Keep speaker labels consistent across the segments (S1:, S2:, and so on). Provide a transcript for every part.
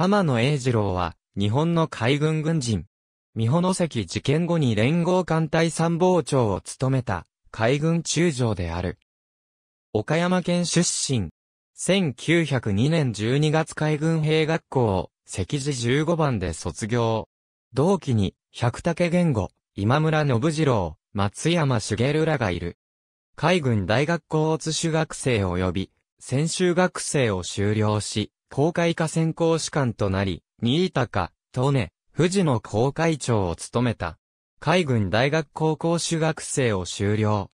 S1: 浜野英二郎は、日本の海軍軍人。三保関事件後に連合艦隊参謀長を務めた、海軍中将である。岡山県出身。1902年12月海軍兵学校を、赤字15番で卒業。同期に、百武言語、今村信次郎、松山茂らがいる。海軍大学校津主学生及び、専修学生を修了し、公開化専攻士官となり、新高、東根、富士の公会長を務めた。海軍大学高校修学生を修了。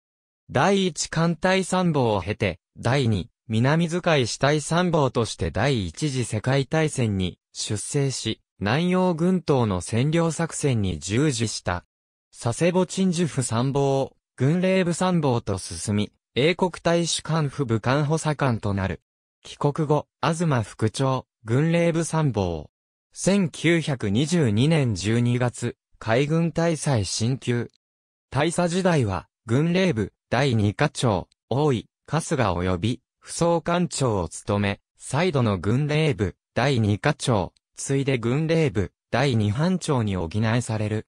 S1: 第一艦隊参謀を経て、第二、南遣い死体参謀として第一次世界大戦に出征し、南洋軍島の占領作戦に従事した。佐世保鎮守府参謀、を、軍令部参謀と進み、英国大使館府武官補佐官となる。帰国後、東副長、軍令部参謀。1922年12月、海軍大佐へ進級。大佐時代は、軍令部、第2課長、大井、春日及び、副総官長を務め、再度の軍令部、第2課長、ついで軍令部、第2班長に補いされる。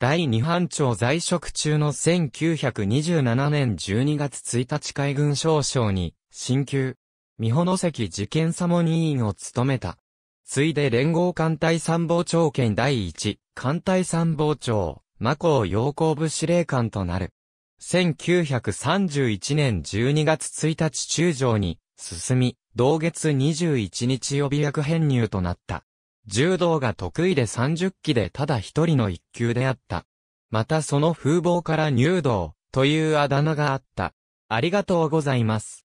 S1: 第2班長在職中の1927年12月1日海軍少将に、進級。三保関事件査問委員を務めた。ついで連合艦隊参謀長兼第一、艦隊参謀長、魔コ陽光部司令官となる。1931年12月1日中将に進み、同月21日予備役編入となった。柔道が得意で30期でただ一人の一級であった。またその風貌から入道というあだ名があった。ありがとうございます。